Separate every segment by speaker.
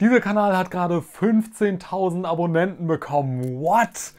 Speaker 1: Dieser Kanal hat gerade 15.000 Abonnenten bekommen. What?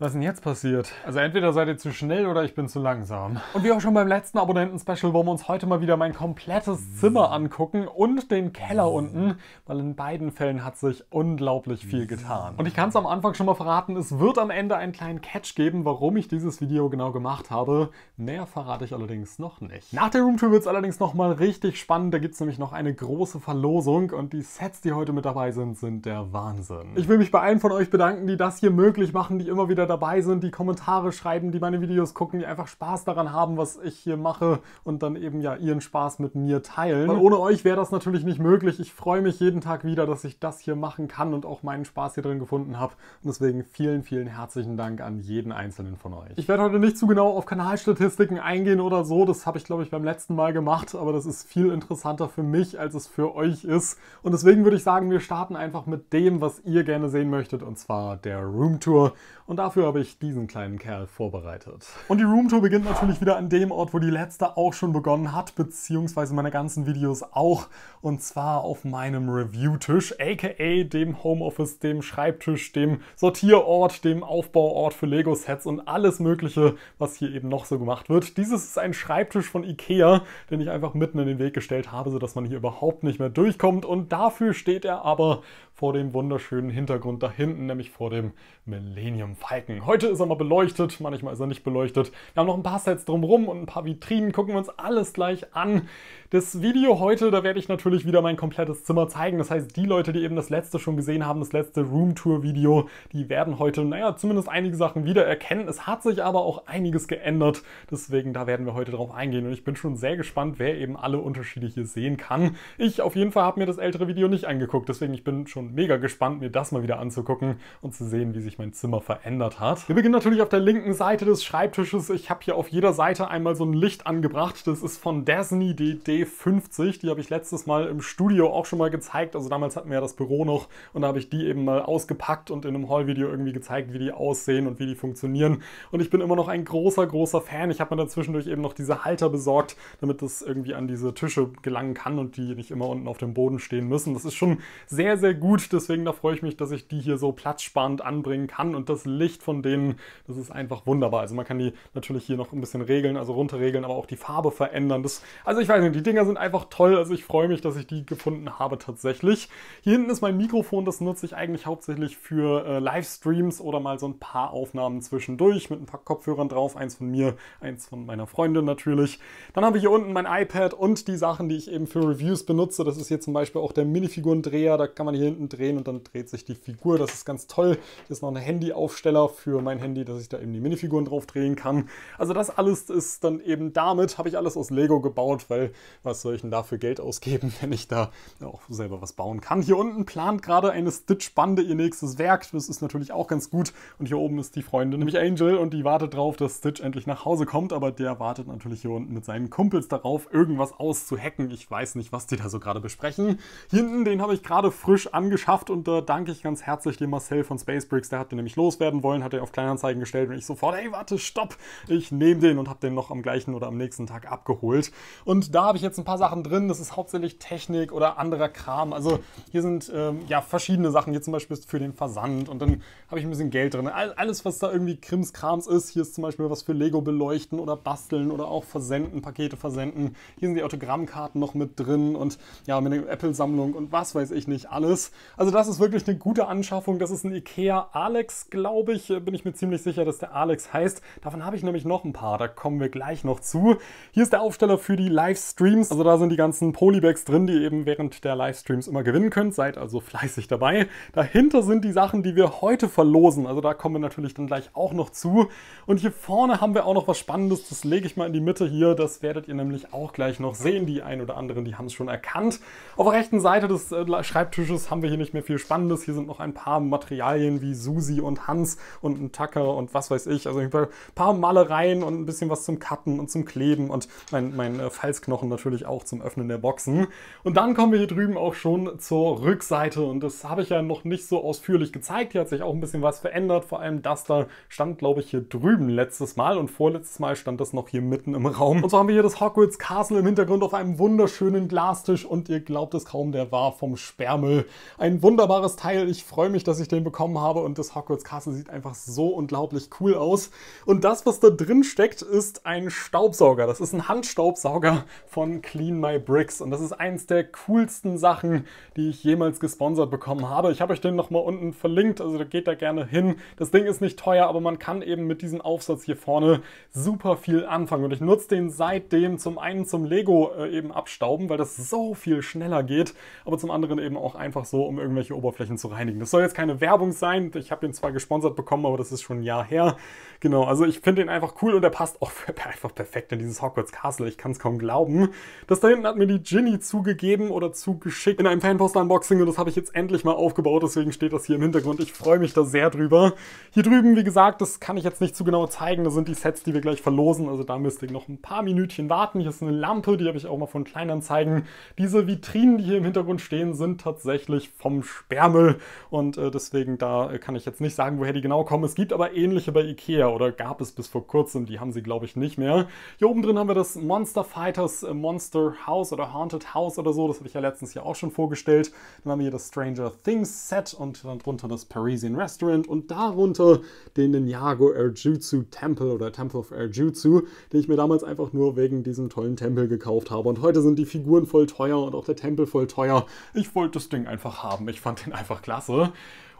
Speaker 1: Was ist denn jetzt passiert? Also entweder seid ihr zu schnell oder ich bin zu langsam. Und wie auch schon beim letzten Abonnenten-Special wollen wir uns heute mal wieder mein komplettes Zimmer angucken und den Keller unten, weil in beiden Fällen hat sich unglaublich viel getan. Und ich kann es am Anfang schon mal verraten, es wird am Ende einen kleinen Catch geben, warum ich dieses Video genau gemacht habe. Mehr verrate ich allerdings noch nicht. Nach der Roomtour wird es allerdings nochmal richtig spannend, da gibt es nämlich noch eine große Verlosung und die Sets, die heute mit dabei sind, sind der Wahnsinn. Ich will mich bei allen von euch bedanken, die das hier möglich machen, die immer wieder wieder dabei sind, die Kommentare schreiben, die meine Videos gucken, die einfach Spaß daran haben, was ich hier mache und dann eben ja ihren Spaß mit mir teilen. Weil ohne euch wäre das natürlich nicht möglich. Ich freue mich jeden Tag wieder, dass ich das hier machen kann und auch meinen Spaß hier drin gefunden habe. Und deswegen vielen, vielen herzlichen Dank an jeden einzelnen von euch. Ich werde heute nicht zu genau auf Kanalstatistiken eingehen oder so. Das habe ich, glaube ich, beim letzten Mal gemacht, aber das ist viel interessanter für mich, als es für euch ist. Und deswegen würde ich sagen, wir starten einfach mit dem, was ihr gerne sehen möchtet, und zwar der Roomtour. Und dafür Dafür habe ich diesen kleinen Kerl vorbereitet. Und die Roomtour beginnt natürlich wieder an dem Ort, wo die letzte auch schon begonnen hat, beziehungsweise meine ganzen Videos auch. Und zwar auf meinem Review-Tisch, aka dem Homeoffice, dem Schreibtisch, dem Sortierort, dem Aufbauort für Lego-Sets und alles Mögliche, was hier eben noch so gemacht wird. Dieses ist ein Schreibtisch von Ikea, den ich einfach mitten in den Weg gestellt habe, sodass man hier überhaupt nicht mehr durchkommt. Und dafür steht er aber vor dem wunderschönen Hintergrund da hinten, nämlich vor dem Millennium Falcon. Heute ist er mal beleuchtet, manchmal ist er nicht beleuchtet. Wir haben noch ein paar Sets drumherum und ein paar Vitrinen, gucken wir uns alles gleich an. Das Video heute, da werde ich natürlich wieder mein komplettes Zimmer zeigen. Das heißt, die Leute, die eben das letzte schon gesehen haben, das letzte Room Tour Video, die werden heute, naja, zumindest einige Sachen wiedererkennen. Es hat sich aber auch einiges geändert. Deswegen, da werden wir heute drauf eingehen. Und ich bin schon sehr gespannt, wer eben alle Unterschiede hier sehen kann. Ich auf jeden Fall habe mir das ältere Video nicht angeguckt. Deswegen, ich bin schon schon mega gespannt, mir das mal wieder anzugucken und zu sehen, wie sich mein Zimmer verändert hat. Wir beginnen natürlich auf der linken Seite des Schreibtisches. Ich habe hier auf jeder Seite einmal so ein Licht angebracht. Das ist von Desney DD50. Die habe ich letztes Mal im Studio auch schon mal gezeigt. Also damals hatten wir ja das Büro noch und da habe ich die eben mal ausgepackt und in einem Haul-Video irgendwie gezeigt, wie die aussehen und wie die funktionieren. Und ich bin immer noch ein großer, großer Fan. Ich habe mir dazwischendurch eben noch diese Halter besorgt, damit das irgendwie an diese Tische gelangen kann und die nicht immer unten auf dem Boden stehen müssen. Das ist schon sehr, sehr gut gut, deswegen da freue ich mich, dass ich die hier so platzsparend anbringen kann und das Licht von denen, das ist einfach wunderbar. Also man kann die natürlich hier noch ein bisschen regeln, also runterregeln, aber auch die Farbe verändern. Das, also ich weiß nicht, die Dinger sind einfach toll, also ich freue mich, dass ich die gefunden habe tatsächlich. Hier hinten ist mein Mikrofon, das nutze ich eigentlich hauptsächlich für äh, Livestreams oder mal so ein paar Aufnahmen zwischendurch mit ein paar Kopfhörern drauf, eins von mir, eins von meiner Freundin natürlich. Dann habe ich hier unten mein iPad und die Sachen, die ich eben für Reviews benutze. Das ist hier zum Beispiel auch der Minifigurendreher, da kann man hier hinten unten drehen und dann dreht sich die Figur. Das ist ganz toll. Hier ist noch ein Handyaufsteller für mein Handy, dass ich da eben die Minifiguren drauf drehen kann. Also das alles ist dann eben damit, habe ich alles aus Lego gebaut, weil was soll ich denn dafür Geld ausgeben, wenn ich da auch selber was bauen kann. Hier unten plant gerade eine Stitch-Bande ihr nächstes Werk. Das ist natürlich auch ganz gut. Und hier oben ist die Freundin, nämlich Angel, und die wartet drauf, dass Stitch endlich nach Hause kommt. Aber der wartet natürlich hier unten mit seinen Kumpels darauf, irgendwas auszuhacken. Ich weiß nicht, was die da so gerade besprechen. Hinten, den habe ich gerade frisch angefangen geschafft und da äh, danke ich ganz herzlich dem Marcel von Spacebricks. Der hat den nämlich loswerden wollen, hat er auf Kleinanzeigen gestellt und ich sofort, ey, warte, stopp, ich nehme den und habe den noch am gleichen oder am nächsten Tag abgeholt. Und da habe ich jetzt ein paar Sachen drin. Das ist hauptsächlich Technik oder anderer Kram. Also hier sind ähm, ja verschiedene Sachen. Hier zum Beispiel für den Versand und dann habe ich ein bisschen Geld drin. Alles, was da irgendwie Krimskrams ist. Hier ist zum Beispiel was für Lego beleuchten oder basteln oder auch versenden, Pakete versenden. Hier sind die Autogrammkarten noch mit drin und ja, mit der Apple-Sammlung und was weiß ich nicht alles. Also das ist wirklich eine gute Anschaffung. Das ist ein Ikea Alex, glaube ich. Äh, bin ich mir ziemlich sicher, dass der Alex heißt. Davon habe ich nämlich noch ein paar. Da kommen wir gleich noch zu. Hier ist der Aufsteller für die Livestreams. Also da sind die ganzen Polybags drin, die ihr eben während der Livestreams immer gewinnen könnt. Seid also fleißig dabei. Dahinter sind die Sachen, die wir heute verlosen. Also da kommen wir natürlich dann gleich auch noch zu. Und hier vorne haben wir auch noch was Spannendes. Das lege ich mal in die Mitte hier. Das werdet ihr nämlich auch gleich noch sehen. Die ein oder anderen, die haben es schon erkannt. Auf der rechten Seite des äh, Schreibtisches haben wir hier hier nicht mehr viel Spannendes. Hier sind noch ein paar Materialien wie Susi und Hans und ein Tacker und was weiß ich. Also ein paar Malereien und ein bisschen was zum Cutten und zum Kleben und mein, mein äh, Falzknochen natürlich auch zum Öffnen der Boxen. Und dann kommen wir hier drüben auch schon zur Rückseite und das habe ich ja noch nicht so ausführlich gezeigt. Hier hat sich auch ein bisschen was verändert. Vor allem das da stand, glaube ich, hier drüben letztes Mal und vorletztes Mal stand das noch hier mitten im Raum. Und so haben wir hier das Hogwarts Castle im Hintergrund auf einem wunderschönen Glastisch und ihr glaubt es kaum, der war vom Sperrmüll ein wunderbares Teil. Ich freue mich, dass ich den bekommen habe und das Hogwarts Castle sieht einfach so unglaublich cool aus. Und das, was da drin steckt, ist ein Staubsauger. Das ist ein Handstaubsauger von Clean My Bricks und das ist eins der coolsten Sachen, die ich jemals gesponsert bekommen habe. Ich habe euch den nochmal unten verlinkt, also da geht da gerne hin. Das Ding ist nicht teuer, aber man kann eben mit diesem Aufsatz hier vorne super viel anfangen und ich nutze den seitdem zum einen zum Lego äh, eben abstauben, weil das so viel schneller geht, aber zum anderen eben auch einfach so um irgendwelche Oberflächen zu reinigen. Das soll jetzt keine Werbung sein. Ich habe ihn zwar gesponsert bekommen, aber das ist schon ein Jahr her. Genau, also ich finde ihn einfach cool und er passt auch einfach perfekt in dieses Hogwarts Castle. Ich kann es kaum glauben. Das da hinten hat mir die Ginny zugegeben oder zugeschickt in einem Fanpost-Unboxing und das habe ich jetzt endlich mal aufgebaut. Deswegen steht das hier im Hintergrund. Ich freue mich da sehr drüber. Hier drüben, wie gesagt, das kann ich jetzt nicht zu genau zeigen. Das sind die Sets, die wir gleich verlosen. Also da müsste ich noch ein paar Minütchen warten. Hier ist eine Lampe, die habe ich auch mal von Kleinanzeigen. Diese Vitrinen, die hier im Hintergrund stehen, sind tatsächlich vom Sperrmüll und äh, deswegen da äh, kann ich jetzt nicht sagen, woher die genau kommen. Es gibt aber ähnliche bei Ikea oder gab es bis vor kurzem, die haben sie glaube ich nicht mehr. Hier oben drin haben wir das Monster Fighters äh, Monster House oder Haunted House oder so, das habe ich ja letztens ja auch schon vorgestellt. Dann haben wir hier das Stranger Things Set und dann drunter das Parisian Restaurant und darunter den Ninjago Erjutsu Temple oder Temple of Erjutsu, den ich mir damals einfach nur wegen diesem tollen Tempel gekauft habe. Und heute sind die Figuren voll teuer und auch der Tempel voll teuer. Ich wollte das Ding einfach haben. Ich fand den einfach klasse.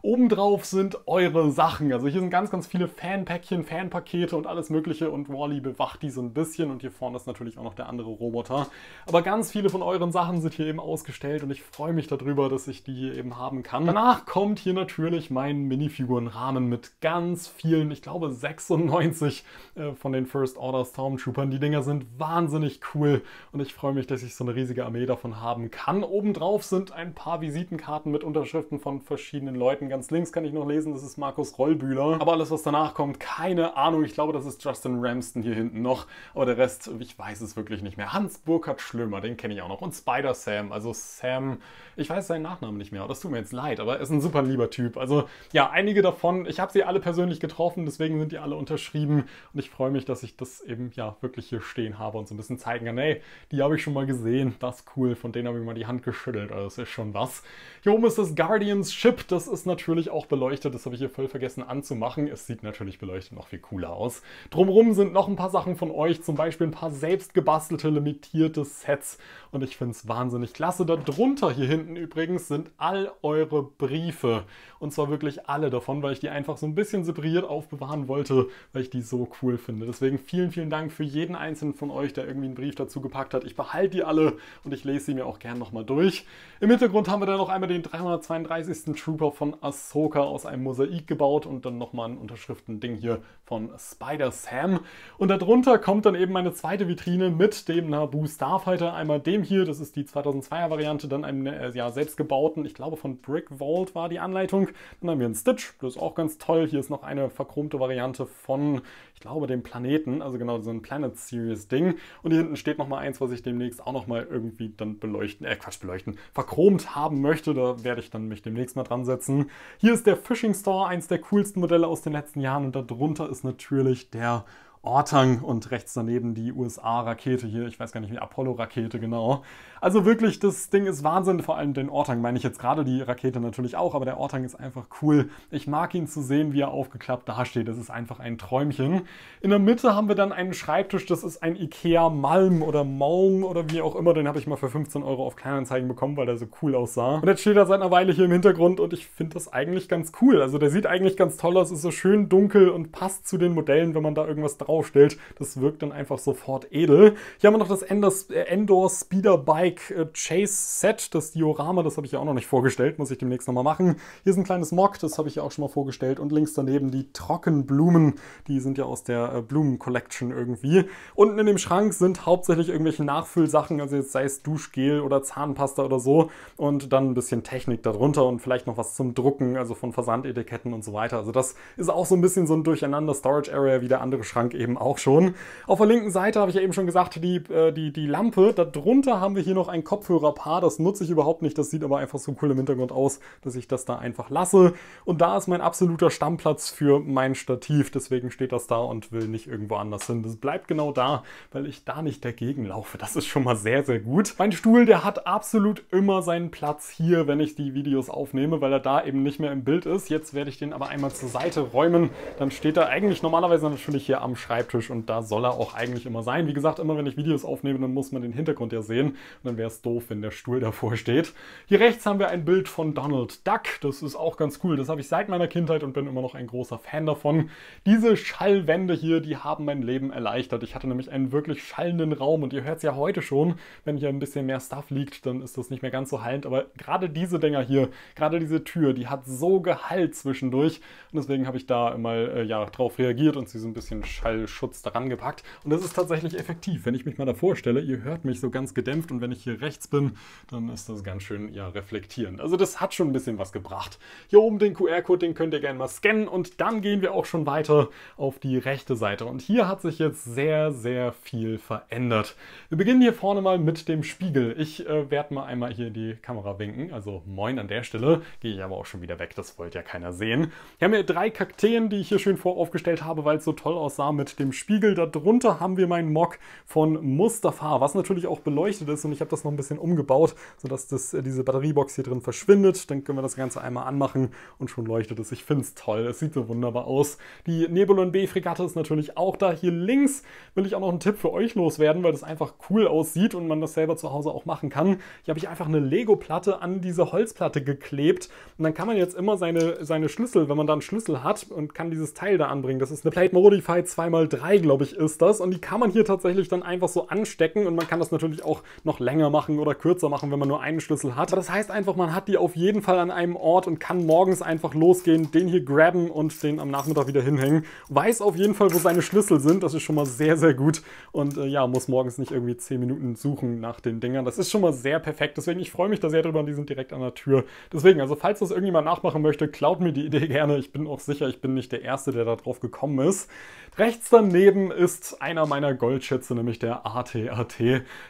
Speaker 1: Obendrauf sind eure Sachen. Also hier sind ganz, ganz viele Fanpäckchen, Fanpakete und alles mögliche und Wally bewacht die so ein bisschen und hier vorne ist natürlich auch noch der andere Roboter. Aber ganz viele von euren Sachen sind hier eben ausgestellt und ich freue mich darüber, dass ich die hier eben haben kann. Danach kommt hier natürlich mein Minifigurenrahmen mit ganz vielen, ich glaube 96 äh, von den First Order Stormtroopern. Die Dinger sind wahnsinnig cool und ich freue mich, dass ich so eine riesige Armee davon haben kann. Obendrauf sind ein paar Visitenkarten mit Unterschriften von verschiedenen Leuten ganz links kann ich noch lesen, das ist Markus Rollbühler. Aber alles, was danach kommt, keine Ahnung. Ich glaube, das ist Justin Ramston hier hinten noch. Aber der Rest, ich weiß es wirklich nicht mehr. Hans Burkhard Schlömer, den kenne ich auch noch. Und Spider Sam, also Sam, ich weiß seinen Nachnamen nicht mehr. das tut mir jetzt leid, aber er ist ein super lieber Typ. Also ja, einige davon, ich habe sie alle persönlich getroffen, deswegen sind die alle unterschrieben. Und ich freue mich, dass ich das eben ja wirklich hier stehen habe und so ein bisschen zeigen kann, hey, die habe ich schon mal gesehen. Das ist cool, von denen habe ich mal die Hand geschüttelt. Also das ist schon was. Hier oben ist das Guardians Ship, das ist natürlich natürlich auch beleuchtet. Das habe ich hier voll vergessen anzumachen. Es sieht natürlich beleuchtet noch viel cooler aus. Drumherum sind noch ein paar Sachen von euch, zum Beispiel ein paar selbst gebastelte, limitierte Sets. Und ich finde es wahnsinnig klasse. Darunter hier hinten übrigens sind all eure Briefe. Und zwar wirklich alle davon, weil ich die einfach so ein bisschen separiert aufbewahren wollte, weil ich die so cool finde. Deswegen vielen, vielen Dank für jeden einzelnen von euch, der irgendwie einen Brief dazu gepackt hat. Ich behalte die alle und ich lese sie mir auch gern nochmal durch. Im Hintergrund haben wir dann noch einmal den 332. Trooper von Assault. Ahsoka aus einem Mosaik gebaut und dann nochmal ein Unterschriftending hier von Spider Sam. Und darunter kommt dann eben meine zweite Vitrine mit dem Naboo Starfighter. Einmal dem hier, das ist die 2002er Variante, dann einem äh, ja, selbstgebauten, ich glaube von Brick Vault war die Anleitung. Dann haben wir einen Stitch, das ist auch ganz toll. Hier ist noch eine verchromte Variante von ich glaube, den Planeten, also genau so ein Planet Series Ding. Und hier hinten steht nochmal eins, was ich demnächst auch nochmal irgendwie dann beleuchten, äh Quatsch, beleuchten, verchromt haben möchte. Da werde ich dann mich demnächst mal dran setzen. Hier ist der Fishing Store, eins der coolsten Modelle aus den letzten Jahren. Und darunter ist natürlich der Ortang und rechts daneben die USA-Rakete hier, ich weiß gar nicht wie, Apollo-Rakete genau. Also wirklich, das Ding ist Wahnsinn, vor allem den Ortang meine ich jetzt gerade, die Rakete natürlich auch, aber der Ortang ist einfach cool. Ich mag ihn zu sehen, wie er aufgeklappt dasteht, das ist einfach ein Träumchen. In der Mitte haben wir dann einen Schreibtisch, das ist ein Ikea Malm oder Maum oder wie auch immer, den habe ich mal für 15 Euro auf Kleinanzeigen bekommen, weil der so cool aussah. Und jetzt steht er seit einer Weile hier im Hintergrund und ich finde das eigentlich ganz cool. Also der sieht eigentlich ganz toll aus, ist so schön dunkel und passt zu den Modellen, wenn man da irgendwas drauf aufstellt. Das wirkt dann einfach sofort edel. Hier haben wir noch das Endor äh, Speeder Bike äh, Chase Set, das Diorama, das habe ich ja auch noch nicht vorgestellt, muss ich demnächst nochmal machen. Hier ist ein kleines Mock, das habe ich ja auch schon mal vorgestellt. Und links daneben die Trockenblumen, die sind ja aus der äh, Blumen-Collection irgendwie. Unten in dem Schrank sind hauptsächlich irgendwelche Nachfüllsachen, also jetzt sei es Duschgel oder Zahnpasta oder so. Und dann ein bisschen Technik darunter und vielleicht noch was zum Drucken, also von Versandetiketten und so weiter. Also das ist auch so ein bisschen so ein Durcheinander-Storage-Area, wie der andere Schrank eben eben auch schon. Auf der linken Seite habe ich ja eben schon gesagt, die, äh, die, die Lampe. Darunter haben wir hier noch ein Kopfhörerpaar. Das nutze ich überhaupt nicht. Das sieht aber einfach so cool im Hintergrund aus, dass ich das da einfach lasse. Und da ist mein absoluter Stammplatz für mein Stativ. Deswegen steht das da und will nicht irgendwo anders hin. Das bleibt genau da, weil ich da nicht dagegen laufe. Das ist schon mal sehr, sehr gut. Mein Stuhl, der hat absolut immer seinen Platz hier, wenn ich die Videos aufnehme, weil er da eben nicht mehr im Bild ist. Jetzt werde ich den aber einmal zur Seite räumen. Dann steht er eigentlich normalerweise natürlich hier am Schreibtisch Schreibtisch und da soll er auch eigentlich immer sein. Wie gesagt, immer wenn ich Videos aufnehme, dann muss man den Hintergrund ja sehen und dann wäre es doof, wenn der Stuhl davor steht. Hier rechts haben wir ein Bild von Donald Duck. Das ist auch ganz cool. Das habe ich seit meiner Kindheit und bin immer noch ein großer Fan davon. Diese Schallwände hier, die haben mein Leben erleichtert. Ich hatte nämlich einen wirklich schallenden Raum und ihr hört es ja heute schon, wenn hier ein bisschen mehr Stuff liegt, dann ist das nicht mehr ganz so hallend. Aber gerade diese Dinger hier, gerade diese Tür, die hat so Gehalt zwischendurch und deswegen habe ich da mal äh, ja, drauf reagiert und sie so ein bisschen Schall Schutz daran gepackt. Und das ist tatsächlich effektiv. Wenn ich mich mal davor stelle, ihr hört mich so ganz gedämpft und wenn ich hier rechts bin, dann ist das ganz schön ja, reflektierend. Also das hat schon ein bisschen was gebracht. Hier oben den QR-Code, den könnt ihr gerne mal scannen und dann gehen wir auch schon weiter auf die rechte Seite. Und hier hat sich jetzt sehr, sehr viel verändert. Wir beginnen hier vorne mal mit dem Spiegel. Ich äh, werde mal einmal hier die Kamera winken, also moin an der Stelle. Gehe ich aber auch schon wieder weg, das wollte ja keiner sehen. Wir haben hier drei Kakteen, die ich hier schön voraufgestellt habe, weil es so toll aussah mit mit dem Spiegel. Darunter haben wir meinen Mock von Mustafa, was natürlich auch beleuchtet ist und ich habe das noch ein bisschen umgebaut, sodass das, äh, diese Batteriebox hier drin verschwindet. Dann können wir das Ganze einmal anmachen und schon leuchtet es. Ich finde es toll, es sieht so wunderbar aus. Die Nebulon B-Fregatte ist natürlich auch da. Hier links will ich auch noch einen Tipp für euch loswerden, weil das einfach cool aussieht und man das selber zu Hause auch machen kann. Hier habe ich einfach eine Lego-Platte an diese Holzplatte geklebt und dann kann man jetzt immer seine, seine Schlüssel, wenn man da einen Schlüssel hat und kann dieses Teil da anbringen. Das ist eine Plate Modified 2 3x3, glaube ich, ist das. Und die kann man hier tatsächlich dann einfach so anstecken und man kann das natürlich auch noch länger machen oder kürzer machen, wenn man nur einen Schlüssel hat. Aber das heißt einfach, man hat die auf jeden Fall an einem Ort und kann morgens einfach losgehen, den hier grabben und den am Nachmittag wieder hinhängen. Weiß auf jeden Fall, wo seine Schlüssel sind. Das ist schon mal sehr, sehr gut. Und äh, ja, muss morgens nicht irgendwie 10 Minuten suchen nach den Dingern. Das ist schon mal sehr perfekt. Deswegen, ich freue mich da sehr drüber die sind direkt an der Tür. Deswegen, also falls das irgendjemand nachmachen möchte, klaut mir die Idee gerne. Ich bin auch sicher, ich bin nicht der Erste, der da drauf gekommen ist. Rechts daneben ist einer meiner Goldschätze, nämlich der ATAT.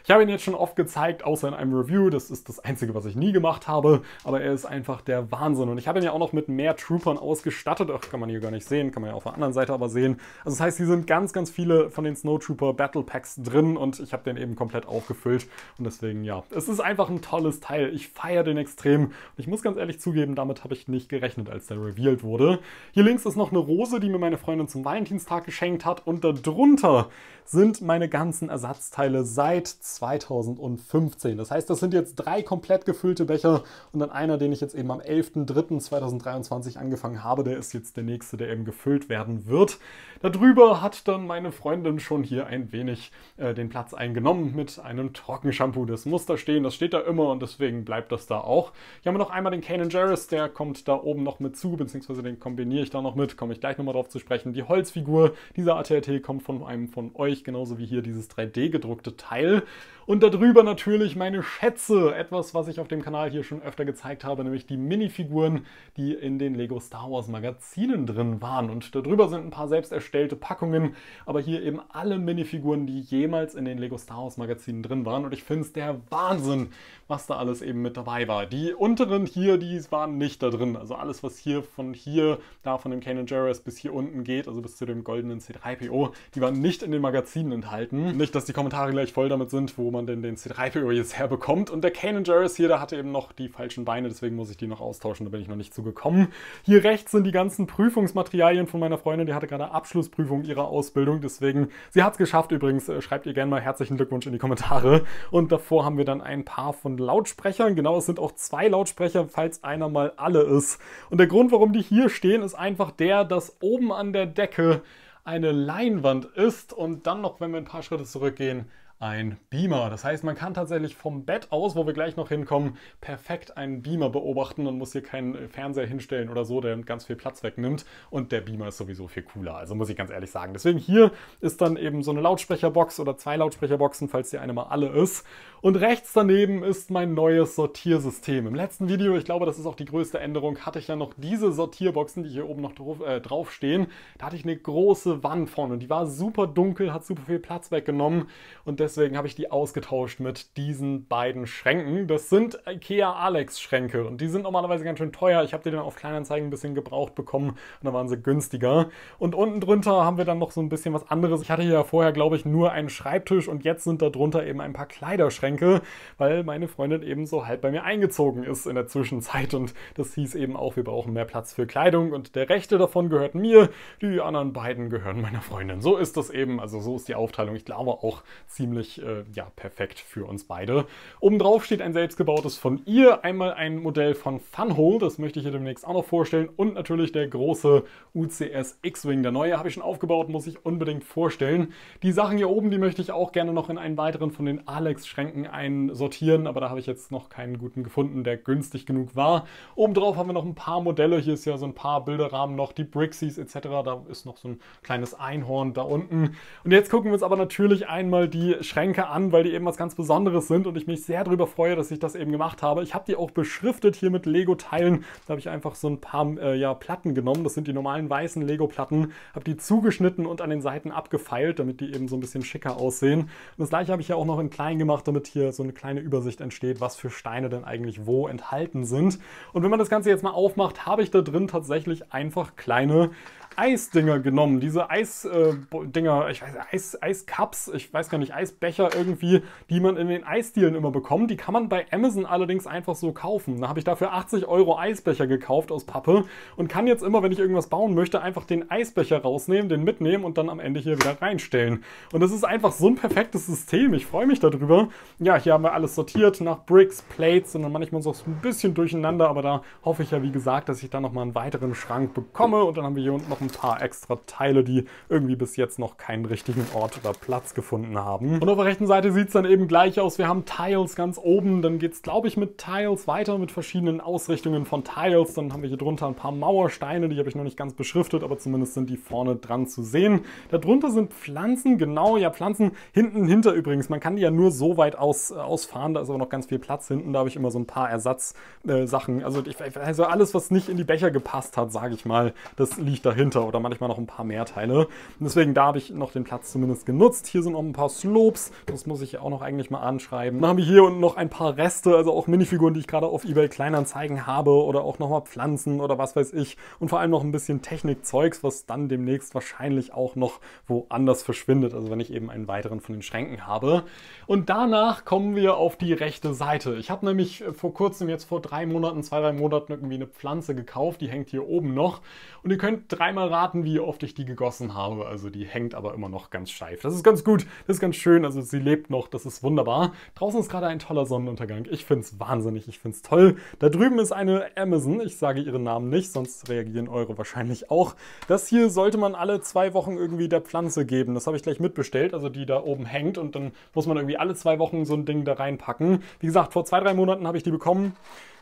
Speaker 1: Ich habe ihn jetzt schon oft gezeigt, außer in einem Review. Das ist das Einzige, was ich nie gemacht habe. Aber er ist einfach der Wahnsinn. Und ich habe ihn ja auch noch mit mehr Troopern ausgestattet. Ach, kann man hier gar nicht sehen, kann man ja auf der anderen Seite aber sehen. Also das heißt, hier sind ganz, ganz viele von den Snowtrooper Battle Packs drin und ich habe den eben komplett aufgefüllt. Und deswegen, ja, es ist einfach ein tolles Teil. Ich feiere den extrem. Und ich muss ganz ehrlich zugeben, damit habe ich nicht gerechnet, als der revealed wurde. Hier links ist noch eine Rose, die mir meine Freundin zum Valentinstag geschenkt geschenkt hat. Und darunter sind meine ganzen Ersatzteile seit 2015. Das heißt, das sind jetzt drei komplett gefüllte Becher und dann einer, den ich jetzt eben am 11.03.2023 angefangen habe, der ist jetzt der nächste, der eben gefüllt werden wird. Darüber hat dann meine Freundin schon hier ein wenig äh, den Platz eingenommen mit einem Trockenshampoo. Das muss da stehen, das steht da immer und deswegen bleibt das da auch. Hier haben wir noch einmal den Kanan Jarvis, der kommt da oben noch mit zu, beziehungsweise den kombiniere ich da noch mit, komme ich gleich nochmal drauf zu sprechen. Die Holzfigur, dieser ATRT kommt von einem von euch, genauso wie hier dieses 3D-gedruckte Teil. Und darüber natürlich meine Schätze. Etwas, was ich auf dem Kanal hier schon öfter gezeigt habe, nämlich die Minifiguren, die in den Lego Star Wars Magazinen drin waren. Und darüber sind ein paar selbst erstellte Packungen, aber hier eben alle Minifiguren, die jemals in den Lego Star Wars Magazinen drin waren. Und ich finde es der Wahnsinn, was da alles eben mit dabei war. Die unteren hier, die waren nicht da drin. Also alles, was hier von hier, da von dem Kanan Jarrus bis hier unten geht, also bis zu dem goldenen den C3PO. Die waren nicht in den Magazinen enthalten. Nicht, dass die Kommentare gleich voll damit sind, wo man denn den C3PO jetzt herbekommt. Und der Kanan Jarrus hier, der hatte eben noch die falschen Beine, deswegen muss ich die noch austauschen, da bin ich noch nicht zugekommen. Hier rechts sind die ganzen Prüfungsmaterialien von meiner Freundin, die hatte gerade Abschlussprüfung ihrer Ausbildung, deswegen, sie hat es geschafft übrigens, äh, schreibt ihr gerne mal herzlichen Glückwunsch in die Kommentare. Und davor haben wir dann ein paar von Lautsprechern, genau, es sind auch zwei Lautsprecher, falls einer mal alle ist. Und der Grund, warum die hier stehen, ist einfach der, dass oben an der Decke eine Leinwand ist und dann noch, wenn wir ein paar Schritte zurückgehen, ein Beamer. Das heißt, man kann tatsächlich vom Bett aus, wo wir gleich noch hinkommen, perfekt einen Beamer beobachten und muss hier keinen Fernseher hinstellen oder so, der ganz viel Platz wegnimmt. Und der Beamer ist sowieso viel cooler, also muss ich ganz ehrlich sagen. Deswegen hier ist dann eben so eine Lautsprecherbox oder zwei Lautsprecherboxen, falls die eine mal alle ist. Und rechts daneben ist mein neues Sortiersystem. Im letzten Video, ich glaube, das ist auch die größte Änderung, hatte ich ja noch diese Sortierboxen, die hier oben noch drauf, äh, draufstehen. Da hatte ich eine große Wand vorne und die war super dunkel, hat super viel Platz weggenommen und der deswegen habe ich die ausgetauscht mit diesen beiden Schränken. Das sind IKEA Alex Schränke und die sind normalerweise ganz schön teuer. Ich habe die dann auf Kleinanzeigen ein bisschen gebraucht bekommen und dann waren sie günstiger. Und unten drunter haben wir dann noch so ein bisschen was anderes. Ich hatte ja vorher, glaube ich, nur einen Schreibtisch und jetzt sind da drunter eben ein paar Kleiderschränke, weil meine Freundin eben so halb bei mir eingezogen ist in der Zwischenzeit und das hieß eben auch, wir brauchen mehr Platz für Kleidung und der rechte davon gehört mir, die anderen beiden gehören meiner Freundin. So ist das eben, also so ist die Aufteilung. Ich glaube auch ziemlich ziemlich äh, ja, perfekt für uns beide. Obendrauf steht ein selbstgebautes von ihr, einmal ein Modell von Funhole, das möchte ich hier demnächst auch noch vorstellen und natürlich der große UCS X-Wing. Der neue habe ich schon aufgebaut, muss ich unbedingt vorstellen. Die Sachen hier oben, die möchte ich auch gerne noch in einen weiteren von den Alex-Schränken einsortieren, aber da habe ich jetzt noch keinen guten gefunden, der günstig genug war. Obendrauf haben wir noch ein paar Modelle, hier ist ja so ein paar Bilderrahmen noch, die Brixies etc., da ist noch so ein kleines Einhorn da unten. Und jetzt gucken wir uns aber natürlich einmal die Schränke an, weil die eben was ganz Besonderes sind und ich mich sehr darüber freue, dass ich das eben gemacht habe. Ich habe die auch beschriftet hier mit Lego-Teilen. Da habe ich einfach so ein paar äh, ja, Platten genommen. Das sind die normalen weißen Lego-Platten. Habe die zugeschnitten und an den Seiten abgefeilt, damit die eben so ein bisschen schicker aussehen. Und das gleiche habe ich ja auch noch in klein gemacht, damit hier so eine kleine Übersicht entsteht, was für Steine denn eigentlich wo enthalten sind. Und wenn man das Ganze jetzt mal aufmacht, habe ich da drin tatsächlich einfach kleine Eisdinger genommen, diese Eisdinger, äh, ich weiß, Eis, Eiscups, ich weiß gar nicht, Eisbecher irgendwie, die man in den Eisdielen immer bekommt. Die kann man bei Amazon allerdings einfach so kaufen. Da habe ich dafür 80 Euro Eisbecher gekauft aus Pappe und kann jetzt immer, wenn ich irgendwas bauen möchte, einfach den Eisbecher rausnehmen, den mitnehmen und dann am Ende hier wieder reinstellen. Und das ist einfach so ein perfektes System. Ich freue mich darüber. Ja, hier haben wir alles sortiert nach Bricks, Plates und dann manchmal so ein bisschen durcheinander, aber da hoffe ich ja, wie gesagt, dass ich da nochmal einen weiteren Schrank bekomme und dann haben wir hier unten nochmal ein paar extra Teile, die irgendwie bis jetzt noch keinen richtigen Ort oder Platz gefunden haben. Und auf der rechten Seite sieht es dann eben gleich aus. Wir haben Tiles ganz oben, dann geht es glaube ich mit Tiles weiter, mit verschiedenen Ausrichtungen von Tiles. Dann haben wir hier drunter ein paar Mauersteine, die habe ich noch nicht ganz beschriftet, aber zumindest sind die vorne dran zu sehen. Darunter sind Pflanzen, genau, ja Pflanzen. Hinten hinter übrigens, man kann die ja nur so weit aus, äh, ausfahren, da ist aber noch ganz viel Platz hinten, da habe ich immer so ein paar Ersatzsachen. Äh, also, also alles, was nicht in die Becher gepasst hat, sage ich mal, das liegt dahinter runter oder manchmal noch ein paar mehr Teile. deswegen, da habe ich noch den Platz zumindest genutzt. Hier sind noch ein paar Slopes, das muss ich ja auch noch eigentlich mal anschreiben. Dann haben wir hier unten noch ein paar Reste, also auch Minifiguren, die ich gerade auf Ebay Kleinanzeigen habe oder auch nochmal Pflanzen oder was weiß ich. Und vor allem noch ein bisschen Technikzeugs, was dann demnächst wahrscheinlich auch noch woanders verschwindet, also wenn ich eben einen weiteren von den Schränken habe. Und danach kommen wir auf die rechte Seite. Ich habe nämlich äh, vor kurzem, jetzt vor drei Monaten, zwei, drei Monaten irgendwie eine Pflanze gekauft, die hängt hier oben noch. Und ihr könnt dreimal raten, wie oft ich die gegossen habe. Also die hängt aber immer noch ganz steif. Das ist ganz gut, das ist ganz schön. Also sie lebt noch, das ist wunderbar. Draußen ist gerade ein toller Sonnenuntergang. Ich finde es wahnsinnig, ich finde es toll. Da drüben ist eine Amazon. Ich sage ihren Namen nicht, sonst reagieren eure wahrscheinlich auch. Das hier sollte man alle zwei Wochen irgendwie der Pflanze geben. Das habe ich gleich mitbestellt, also die da oben hängt. Und dann muss man irgendwie alle zwei Wochen so ein Ding da reinpacken. Wie gesagt, vor zwei, drei Monaten habe ich die bekommen.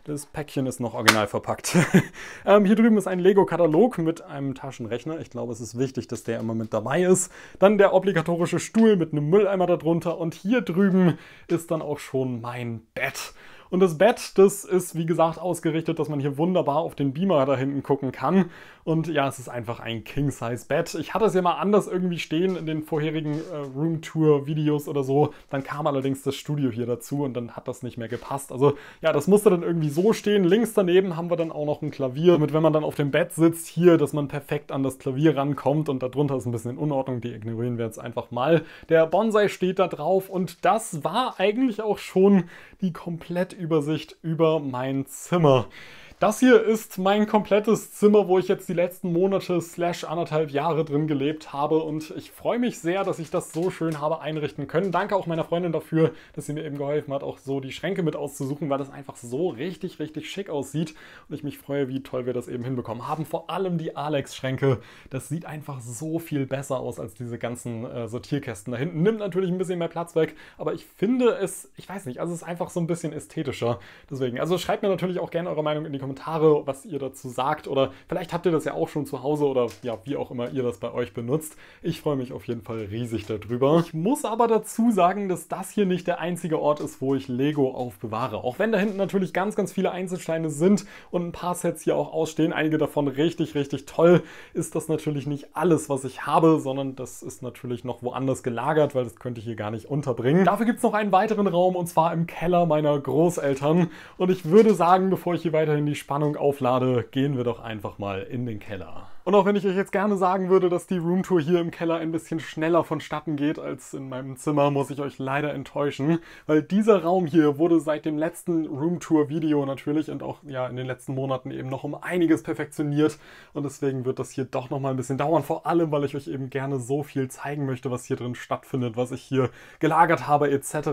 Speaker 1: Das Päckchen ist noch original verpackt. ähm, hier drüben ist ein Lego-Katalog mit einem Taschenrechner. Ich glaube, es ist wichtig, dass der immer mit dabei ist. Dann der obligatorische Stuhl mit einem Mülleimer darunter. Und hier drüben ist dann auch schon mein Bett. Und das Bett, das ist wie gesagt ausgerichtet, dass man hier wunderbar auf den Beamer da hinten gucken kann. Und ja, es ist einfach ein King-Size-Bett. Ich hatte es ja mal anders irgendwie stehen in den vorherigen äh, Room-Tour-Videos oder so. Dann kam allerdings das Studio hier dazu und dann hat das nicht mehr gepasst. Also ja, das musste dann irgendwie so stehen. Links daneben haben wir dann auch noch ein Klavier, damit wenn man dann auf dem Bett sitzt, hier, dass man perfekt an das Klavier rankommt und darunter ist ein bisschen in Unordnung, die ignorieren wir jetzt einfach mal. Der Bonsai steht da drauf und das war eigentlich auch schon die Komplettübersicht über mein Zimmer. Das hier ist mein komplettes Zimmer, wo ich jetzt die letzten Monate slash anderthalb Jahre drin gelebt habe und ich freue mich sehr, dass ich das so schön habe einrichten können. Danke auch meiner Freundin dafür, dass sie mir eben geholfen hat, auch so die Schränke mit auszusuchen, weil das einfach so richtig, richtig schick aussieht und ich mich freue, wie toll wir das eben hinbekommen haben. Vor allem die Alex-Schränke, das sieht einfach so viel besser aus als diese ganzen äh, Sortierkästen da hinten. Nimmt natürlich ein bisschen mehr Platz weg, aber ich finde es, ich weiß nicht, also es ist einfach so ein bisschen ästhetischer. Deswegen, also schreibt mir natürlich auch gerne eure Meinung in die Kommentare Kommentare, was ihr dazu sagt oder vielleicht habt ihr das ja auch schon zu Hause oder ja, wie auch immer ihr das bei euch benutzt. Ich freue mich auf jeden Fall riesig darüber. Ich muss aber dazu sagen, dass das hier nicht der einzige Ort ist, wo ich Lego aufbewahre. Auch wenn da hinten natürlich ganz, ganz viele Einzelsteine sind und ein paar Sets hier auch ausstehen, einige davon richtig, richtig toll, ist das natürlich nicht alles, was ich habe, sondern das ist natürlich noch woanders gelagert, weil das könnte ich hier gar nicht unterbringen. Dafür gibt es noch einen weiteren Raum und zwar im Keller meiner Großeltern und ich würde sagen, bevor ich hier weiterhin die die Spannung auflade, gehen wir doch einfach mal in den Keller. Und auch wenn ich euch jetzt gerne sagen würde, dass die Roomtour hier im Keller ein bisschen schneller vonstatten geht als in meinem Zimmer, muss ich euch leider enttäuschen, weil dieser Raum hier wurde seit dem letzten Roomtour-Video natürlich und auch ja in den letzten Monaten eben noch um einiges perfektioniert und deswegen wird das hier doch nochmal ein bisschen dauern, vor allem weil ich euch eben gerne so viel zeigen möchte, was hier drin stattfindet, was ich hier gelagert habe etc.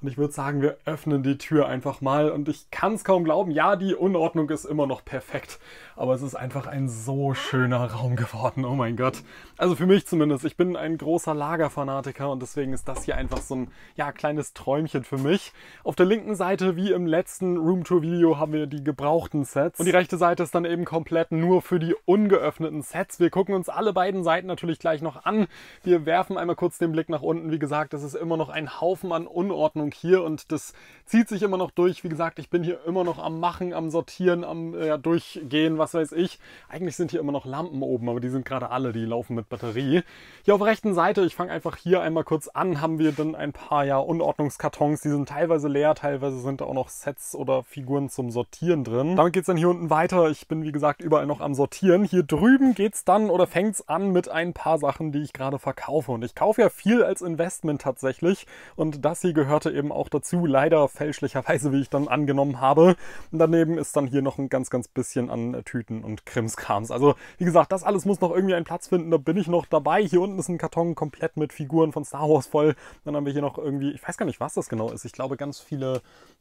Speaker 1: Und ich würde sagen, wir öffnen die Tür einfach mal und ich kann es kaum glauben, ja, die Unordnung ist immer noch perfekt, aber es ist einfach ein so schönes schöner Raum geworden. Oh mein Gott. Also für mich zumindest. Ich bin ein großer Lagerfanatiker und deswegen ist das hier einfach so ein ja, kleines Träumchen für mich. Auf der linken Seite, wie im letzten Roomtour-Video, haben wir die gebrauchten Sets. Und die rechte Seite ist dann eben komplett nur für die ungeöffneten Sets. Wir gucken uns alle beiden Seiten natürlich gleich noch an. Wir werfen einmal kurz den Blick nach unten. Wie gesagt, es ist immer noch ein Haufen an Unordnung hier und das zieht sich immer noch durch. Wie gesagt, ich bin hier immer noch am Machen, am Sortieren, am ja, Durchgehen, was weiß ich. Eigentlich sind hier immer noch Lampen oben, aber die sind gerade alle, die laufen mit Batterie. Hier auf der rechten Seite, ich fange einfach hier einmal kurz an, haben wir dann ein paar ja Unordnungskartons. Die sind teilweise leer, teilweise sind auch noch Sets oder Figuren zum Sortieren drin. Damit geht es dann hier unten weiter. Ich bin, wie gesagt, überall noch am Sortieren. Hier drüben geht es dann oder fängt es an mit ein paar Sachen, die ich gerade verkaufe. Und ich kaufe ja viel als Investment tatsächlich. Und das hier gehörte eben auch dazu. Leider fälschlicherweise, wie ich dann angenommen habe. Und daneben ist dann hier noch ein ganz, ganz bisschen an Tüten und Krimskrams. Also wie gesagt, das alles muss noch irgendwie einen Platz finden, da bin ich noch dabei. Hier unten ist ein Karton komplett mit Figuren von Star Wars voll. Dann haben wir hier noch irgendwie, ich weiß gar nicht, was das genau ist. Ich glaube, ganz viele,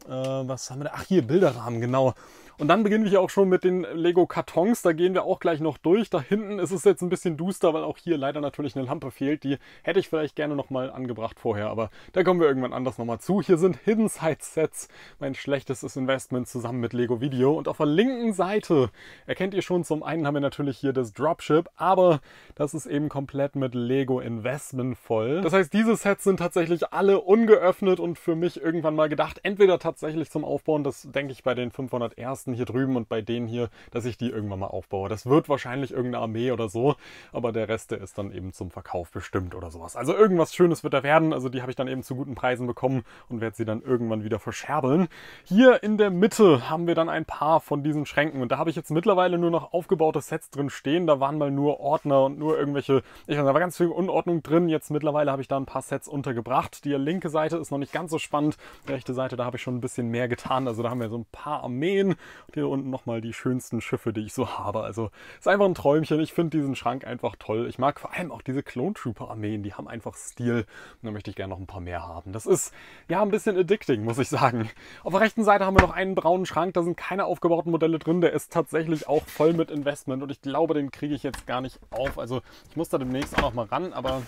Speaker 1: äh, was haben wir da? Ach, hier Bilderrahmen, genau. Und dann beginnen wir auch schon mit den Lego-Kartons. Da gehen wir auch gleich noch durch. Da hinten ist es jetzt ein bisschen duster, weil auch hier leider natürlich eine Lampe fehlt. Die hätte ich vielleicht gerne nochmal angebracht vorher, aber da kommen wir irgendwann anders nochmal zu. Hier sind Hidden Side Sets, mein schlechtestes Investment zusammen mit Lego Video. Und auf der linken Seite erkennt ihr schon, zum einen haben wir natürlich hier hier das Dropship, aber das ist eben komplett mit Lego Investment voll. Das heißt, diese Sets sind tatsächlich alle ungeöffnet und für mich irgendwann mal gedacht, entweder tatsächlich zum Aufbauen, das denke ich bei den 501. hier drüben und bei denen hier, dass ich die irgendwann mal aufbaue. Das wird wahrscheinlich irgendeine Armee oder so, aber der Rest, der ist dann eben zum Verkauf bestimmt oder sowas. Also irgendwas Schönes wird da werden, also die habe ich dann eben zu guten Preisen bekommen und werde sie dann irgendwann wieder verscherbeln. Hier in der Mitte haben wir dann ein paar von diesen Schränken und da habe ich jetzt mittlerweile nur noch aufgebaute Sets drin stehen. Da waren mal nur Ordner und nur irgendwelche, ich weiß, da war ganz viel Unordnung drin. Jetzt mittlerweile habe ich da ein paar Sets untergebracht. Die linke Seite ist noch nicht ganz so spannend. Die rechte Seite, da habe ich schon ein bisschen mehr getan. Also da haben wir so ein paar Armeen. Und hier unten nochmal die schönsten Schiffe, die ich so habe. Also ist einfach ein Träumchen. Ich finde diesen Schrank einfach toll. Ich mag vor allem auch diese Clone Trooper Armeen. Die haben einfach Stil. Und da möchte ich gerne noch ein paar mehr haben. Das ist ja ein bisschen addicting, muss ich sagen. Auf der rechten Seite haben wir noch einen braunen Schrank. Da sind keine aufgebauten Modelle drin. Der ist tatsächlich auch voll mit Investment. Und ich glaube, glaube, den kriege ich jetzt gar nicht auf. Also ich muss da demnächst auch noch mal ran, aber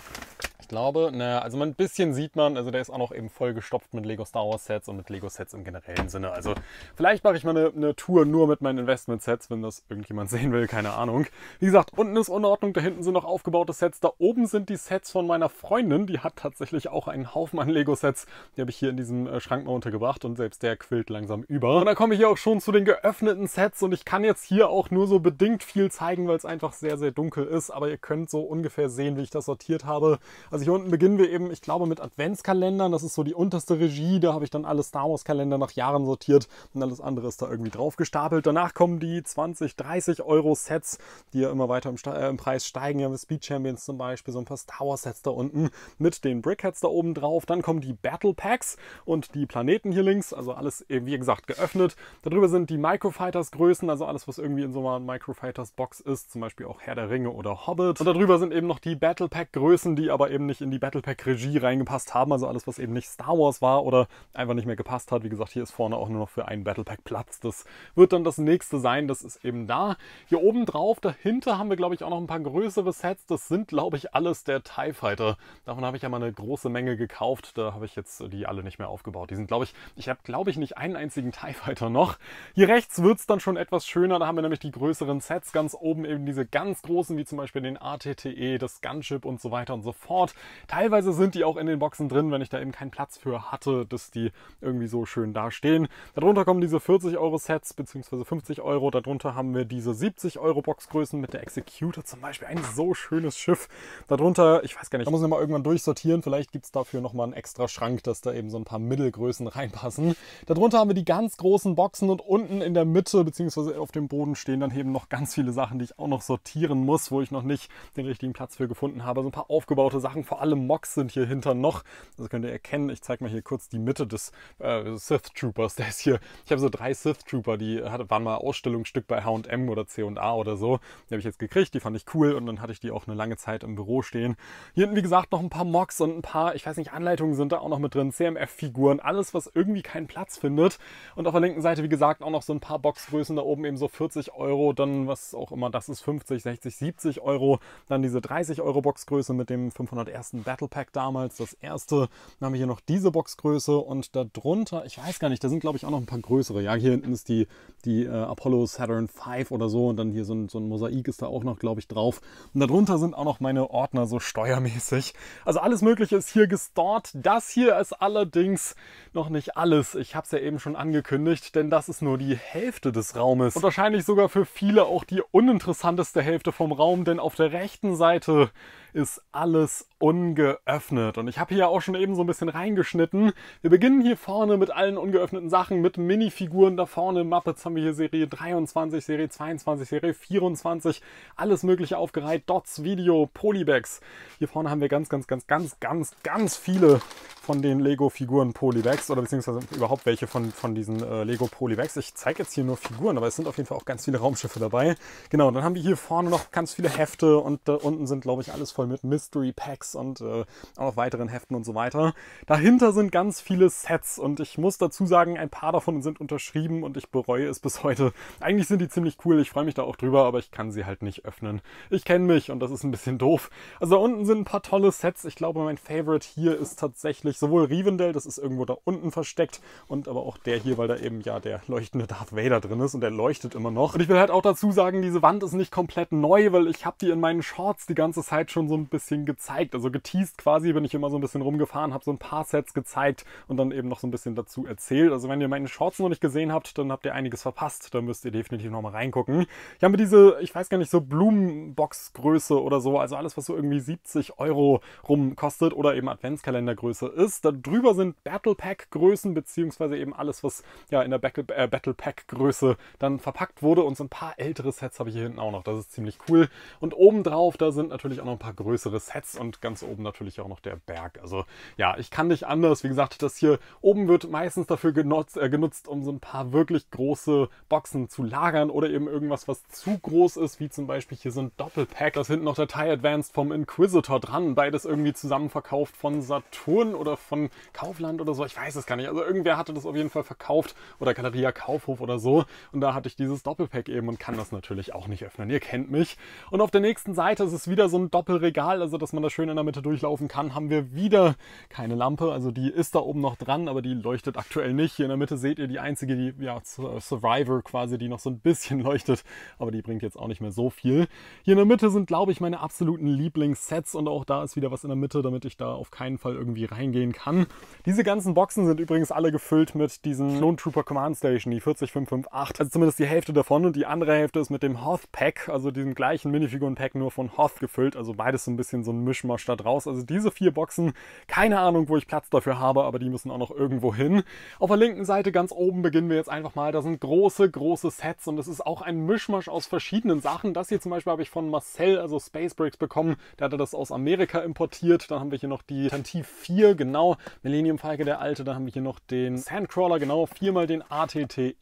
Speaker 1: ich glaube, naja, ne, also ein bisschen sieht man, also der ist auch noch eben vollgestopft mit Lego Star Wars Sets und mit Lego Sets im generellen Sinne. Also vielleicht mache ich mal eine, eine Tour nur mit meinen Investment Sets, wenn das irgendjemand sehen will, keine Ahnung. Wie gesagt, unten ist Unordnung, da hinten sind noch aufgebaute Sets, da oben sind die Sets von meiner Freundin, die hat tatsächlich auch einen Haufen an Lego Sets. Die habe ich hier in diesem äh, Schrank mal untergebracht und selbst der quillt langsam über. Und dann komme ich hier auch schon zu den geöffneten Sets und ich kann jetzt hier auch nur so bedingt viel zeigen, weil es einfach sehr, sehr dunkel ist. Aber ihr könnt so ungefähr sehen, wie ich das sortiert habe. Also also hier unten beginnen wir eben, ich glaube, mit Adventskalendern. Das ist so die unterste Regie. Da habe ich dann alle Star Wars-Kalender nach Jahren sortiert und alles andere ist da irgendwie drauf gestapelt. Danach kommen die 20, 30 Euro Sets, die ja immer weiter im, äh, im Preis steigen. Hier haben wir Speed Champions zum Beispiel, so ein paar Star Wars-Sets da unten mit den Brickheads da oben drauf. Dann kommen die Battle Packs und die Planeten hier links. Also alles, eben, äh, wie gesagt, geöffnet. Darüber sind die Microfighters-Größen, also alles, was irgendwie in so einer Microfighters-Box ist. Zum Beispiel auch Herr der Ringe oder Hobbit. Und darüber sind eben noch die Battle Pack-Größen, die aber eben nicht in die Battle Pack Regie reingepasst haben, also alles, was eben nicht Star Wars war oder einfach nicht mehr gepasst hat. Wie gesagt, hier ist vorne auch nur noch für einen Battle Pack Platz. Das wird dann das nächste sein, das ist eben da. Hier oben drauf, dahinter haben wir, glaube ich, auch noch ein paar größere Sets. Das sind, glaube ich, alles der TIE Fighter. Davon habe ich ja mal eine große Menge gekauft. Da habe ich jetzt die alle nicht mehr aufgebaut. Die sind, glaube ich, ich habe, glaube ich, nicht einen einzigen TIE Fighter noch. Hier rechts wird es dann schon etwas schöner. Da haben wir nämlich die größeren Sets. Ganz oben eben diese ganz großen, wie zum Beispiel den ATTE, das Gunship und so weiter und so fort. Teilweise sind die auch in den Boxen drin, wenn ich da eben keinen Platz für hatte, dass die irgendwie so schön dastehen. Darunter kommen diese 40 Euro Sets bzw. 50 Euro. Darunter haben wir diese 70 Euro Boxgrößen mit der Executor zum Beispiel. Ein so schönes Schiff. Darunter, ich weiß gar nicht, da muss ich mal irgendwann durchsortieren. Vielleicht gibt es dafür nochmal einen extra Schrank, dass da eben so ein paar Mittelgrößen reinpassen. Darunter haben wir die ganz großen Boxen und unten in der Mitte bzw. auf dem Boden stehen dann eben noch ganz viele Sachen, die ich auch noch sortieren muss, wo ich noch nicht den richtigen Platz für gefunden habe. So ein paar aufgebaute Sachen vor allem Mocks sind hier hinter noch. Das also könnt ihr erkennen. Ich zeige mal hier kurz die Mitte des äh, Sith Troopers. Der ist hier. Ich habe so drei Sith Trooper, die hatte, waren mal Ausstellungsstück bei HM oder CA oder so. Die habe ich jetzt gekriegt, die fand ich cool und dann hatte ich die auch eine lange Zeit im Büro stehen. Hier hinten, wie gesagt, noch ein paar Mocks und ein paar, ich weiß nicht, Anleitungen sind da auch noch mit drin, CMF-Figuren, alles, was irgendwie keinen Platz findet. Und auf der linken Seite, wie gesagt, auch noch so ein paar Boxgrößen da oben eben so 40 Euro, dann was auch immer, das ist 50, 60, 70 Euro. Dann diese 30 Euro Boxgröße mit dem 500 ersten Battle Pack damals, das erste. Dann haben wir hier noch diese Boxgröße und darunter, ich weiß gar nicht, da sind glaube ich auch noch ein paar größere. Ja, hier hinten ist die, die äh, Apollo Saturn V oder so und dann hier so ein, so ein Mosaik ist da auch noch, glaube ich, drauf. Und darunter sind auch noch meine Ordner so steuermäßig. Also alles Mögliche ist hier gestort. Das hier ist allerdings noch nicht alles. Ich habe es ja eben schon angekündigt, denn das ist nur die Hälfte des Raumes. Und wahrscheinlich sogar für viele auch die uninteressanteste Hälfte vom Raum, denn auf der rechten Seite ist alles ungeöffnet. Und ich habe hier auch schon eben so ein bisschen reingeschnitten. Wir beginnen hier vorne mit allen ungeöffneten Sachen, mit Minifiguren da vorne. Muppets haben wir hier Serie 23, Serie 22, Serie 24, alles mögliche aufgereiht. Dots, Video, Polybags. Hier vorne haben wir ganz, ganz, ganz, ganz, ganz, ganz viele von den Lego-Figuren Polybags oder beziehungsweise überhaupt welche von, von diesen äh, Lego Polybags. Ich zeige jetzt hier nur Figuren, aber es sind auf jeden Fall auch ganz viele Raumschiffe dabei. Genau, dann haben wir hier vorne noch ganz viele Hefte und da unten sind, glaube ich, alles voll mit Mystery Packs Comics und äh, auch weiteren Heften und so weiter. Dahinter sind ganz viele Sets und ich muss dazu sagen, ein paar davon sind unterschrieben und ich bereue es bis heute. Eigentlich sind die ziemlich cool, ich freue mich da auch drüber, aber ich kann sie halt nicht öffnen. Ich kenne mich und das ist ein bisschen doof. Also da unten sind ein paar tolle Sets. Ich glaube, mein Favorite hier ist tatsächlich sowohl Rivendell, das ist irgendwo da unten versteckt, und aber auch der hier, weil da eben ja der leuchtende Darth Vader drin ist und der leuchtet immer noch. Und ich will halt auch dazu sagen, diese Wand ist nicht komplett neu, weil ich habe die in meinen Shorts die ganze Zeit schon so ein bisschen gezeigt. Also geteased quasi bin ich immer so ein bisschen rumgefahren, habe so ein paar Sets gezeigt und dann eben noch so ein bisschen dazu erzählt. Also wenn ihr meine Shorts noch nicht gesehen habt, dann habt ihr einiges verpasst. Da müsst ihr definitiv nochmal reingucken. Ich habe diese, ich weiß gar nicht, so Blumenbox-Größe oder so, also alles, was so irgendwie 70 Euro rum kostet oder eben Adventskalendergröße ist. Da drüber sind Battle Pack-Größen, beziehungsweise eben alles, was ja in der Battle, äh, Battle Pack-Größe dann verpackt wurde. Und so ein paar ältere Sets habe ich hier hinten auch noch. Das ist ziemlich cool. Und obendrauf, da sind natürlich auch noch ein paar größere Sets und ganz oben natürlich auch noch der Berg. Also ja, ich kann nicht anders. Wie gesagt, das hier oben wird meistens dafür genutzt, äh, genutzt um so ein paar wirklich große Boxen zu lagern oder eben irgendwas, was zu groß ist, wie zum Beispiel hier so ein Doppelpack. Das hinten noch der TIE Advanced vom Inquisitor dran. Beides irgendwie zusammen verkauft von Saturn oder von Kaufland oder so. Ich weiß es gar nicht. Also irgendwer hatte das auf jeden Fall verkauft oder Galeria Kaufhof oder so. Und da hatte ich dieses Doppelpack eben und kann das natürlich auch nicht öffnen. Ihr kennt mich. Und auf der nächsten Seite ist es wieder so ein Doppelregal, also dass man das schön in in der Mitte durchlaufen kann, haben wir wieder keine Lampe. Also die ist da oben noch dran, aber die leuchtet aktuell nicht. Hier in der Mitte seht ihr die einzige, die ja, Survivor quasi, die noch so ein bisschen leuchtet, aber die bringt jetzt auch nicht mehr so viel. Hier in der Mitte sind, glaube ich, meine absoluten Lieblingssets und auch da ist wieder was in der Mitte, damit ich da auf keinen Fall irgendwie reingehen kann. Diese ganzen Boxen sind übrigens alle gefüllt mit diesen Clone Trooper Command Station, die 40558, also zumindest die Hälfte davon und die andere Hälfte ist mit dem Hoth Pack, also diesem gleichen Minifiguren Pack nur von Hoth gefüllt, also beides so ein bisschen so ein Mischmasch Werkstatt raus. Also diese vier Boxen, keine Ahnung, wo ich Platz dafür habe, aber die müssen auch noch irgendwo hin. Auf der linken Seite ganz oben beginnen wir jetzt einfach mal. Da sind große, große Sets und es ist auch ein Mischmasch aus verschiedenen Sachen. Das hier zum Beispiel habe ich von Marcel, also Space Bricks, bekommen. Der hatte das aus Amerika importiert. Dann haben wir hier noch die Tantiv 4, genau, Millennium Falke, der alte. Dann haben wir hier noch den Sandcrawler, genau, viermal den ATTE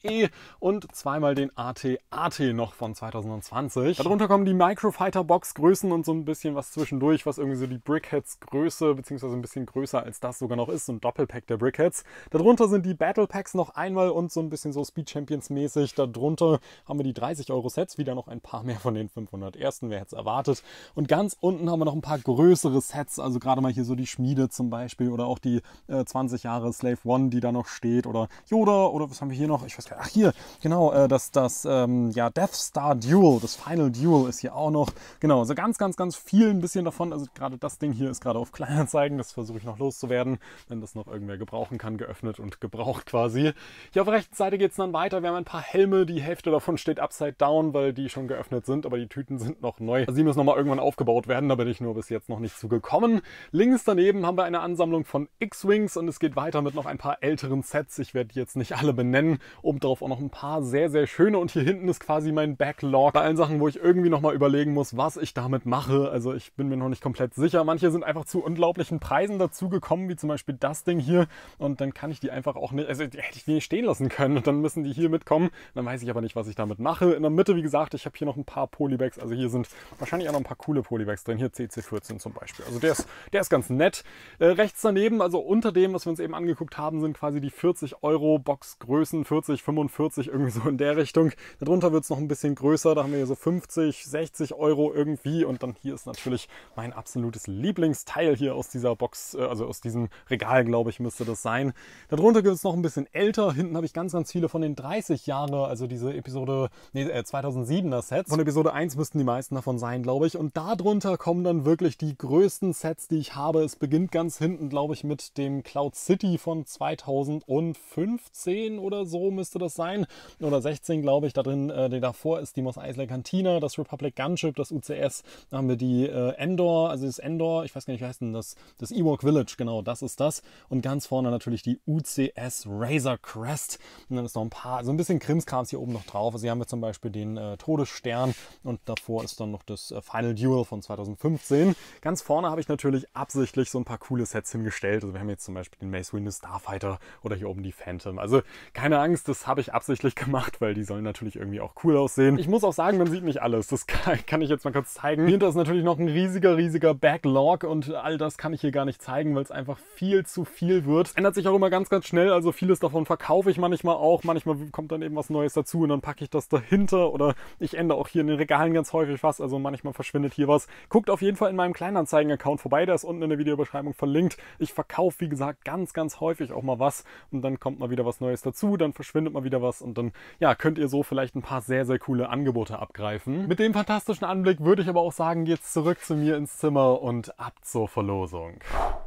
Speaker 1: und zweimal den ATAT noch von 2020. Darunter kommen die Microfighter Box Größen und so ein bisschen was zwischendurch, was irgendwie so die die Brickheads Größe, beziehungsweise ein bisschen größer als das sogar noch ist, so ein Doppelpack der Brickheads. Darunter sind die Battle Packs noch einmal und so ein bisschen so Speed Champions mäßig. Darunter haben wir die 30 Euro Sets, wieder noch ein paar mehr von den 500 ersten, wer hätte es erwartet. Und ganz unten haben wir noch ein paar größere Sets, also gerade mal hier so die Schmiede zum Beispiel oder auch die äh, 20 Jahre Slave One, die da noch steht oder Yoda oder was haben wir hier noch? Ich weiß gar nicht. Ach hier, genau, äh, das, das ähm, ja, Death Star Duel, das Final Duel ist hier auch noch. Genau, so also ganz, ganz, ganz viel ein bisschen davon. Also gerade das Ding hier ist gerade auf Kleinanzeigen, das versuche ich noch loszuwerden, wenn das noch irgendwer gebrauchen kann, geöffnet und gebraucht quasi. Hier auf der rechten Seite geht es dann weiter, wir haben ein paar Helme, die Hälfte davon steht upside down, weil die schon geöffnet sind, aber die Tüten sind noch neu. Also die müssen nochmal irgendwann aufgebaut werden, da bin ich nur bis jetzt noch nicht zugekommen. Links daneben haben wir eine Ansammlung von X-Wings und es geht weiter mit noch ein paar älteren Sets, ich werde die jetzt nicht alle benennen, um darauf auch noch ein paar sehr, sehr schöne und hier hinten ist quasi mein Backlog bei allen Sachen, wo ich irgendwie nochmal überlegen muss, was ich damit mache, also ich bin mir noch nicht komplett sicher, Lautsprecher. Manche sind einfach zu unglaublichen Preisen dazugekommen, wie zum Beispiel das Ding hier. Und dann kann ich die einfach auch nicht, also die hätte ich die nicht stehen lassen können. Und dann müssen die hier mitkommen. Dann weiß ich aber nicht, was ich damit mache. In der Mitte, wie gesagt, ich habe hier noch ein paar Polybags. Also hier sind wahrscheinlich auch noch ein paar coole Polybags drin. Hier CC14 zum Beispiel. Also der ist, der ist ganz nett. Äh, rechts daneben, also unter dem, was wir uns eben angeguckt haben, sind quasi die 40 Euro Boxgrößen, 40, 45, irgendwie so in der Richtung. Darunter wird es noch ein bisschen größer. Da haben wir hier so 50, 60 Euro irgendwie. Und dann hier ist natürlich mein absolutes absolutes Lieblingsteil hier aus dieser Box, äh, also aus diesem Regal, glaube ich, müsste das sein. Darunter gibt es noch ein bisschen älter. Hinten habe ich ganz, ganz viele von den 30 Jahre, also diese Episode nee, 2007er äh, Sets. Von Episode 1 müssten die meisten davon sein, glaube ich. Und darunter kommen dann wirklich die größten Sets, die ich habe. Es beginnt ganz hinten, glaube ich, mit dem Cloud City von 2015 oder so müsste das sein. Oder 16, glaube ich. Da drin, äh, davor ist die Mos Eisley Cantina, das Republic Gunship, das UCS. Dann haben wir die äh, Endor, also das Endor, ich weiß gar nicht, wie heißt denn das? Das Ewok Village, genau, das ist das. Und ganz vorne natürlich die UCS Razor Crest. Und dann ist noch ein paar, so ein bisschen Krimskrams hier oben noch drauf. Also hier haben wir zum Beispiel den äh, Todesstern und davor ist dann noch das äh, Final Duel von 2015. Ganz vorne habe ich natürlich absichtlich so ein paar coole Sets hingestellt. Also wir haben jetzt zum Beispiel den Mace Windu Starfighter oder hier oben die Phantom. Also keine Angst, das habe ich absichtlich gemacht, weil die sollen natürlich irgendwie auch cool aussehen. Ich muss auch sagen, man sieht nicht alles. Das kann, kann ich jetzt mal kurz zeigen. Hier ist natürlich noch ein riesiger, riesiger Bad Backlog und all das kann ich hier gar nicht zeigen, weil es einfach viel zu viel wird. ändert sich auch immer ganz, ganz schnell. Also vieles davon verkaufe ich manchmal auch. Manchmal kommt dann eben was Neues dazu und dann packe ich das dahinter oder ich ändere auch hier in den Regalen ganz häufig was. Also manchmal verschwindet hier was. Guckt auf jeden Fall in meinem Kleinanzeigen-Account vorbei. Der ist unten in der Videobeschreibung verlinkt. Ich verkaufe, wie gesagt, ganz, ganz häufig auch mal was und dann kommt mal wieder was Neues dazu. Dann verschwindet mal wieder was und dann, ja, könnt ihr so vielleicht ein paar sehr, sehr coole Angebote abgreifen. Mit dem fantastischen Anblick würde ich aber auch sagen, geht's zurück zu mir ins Zimmer und ab zur Verlosung.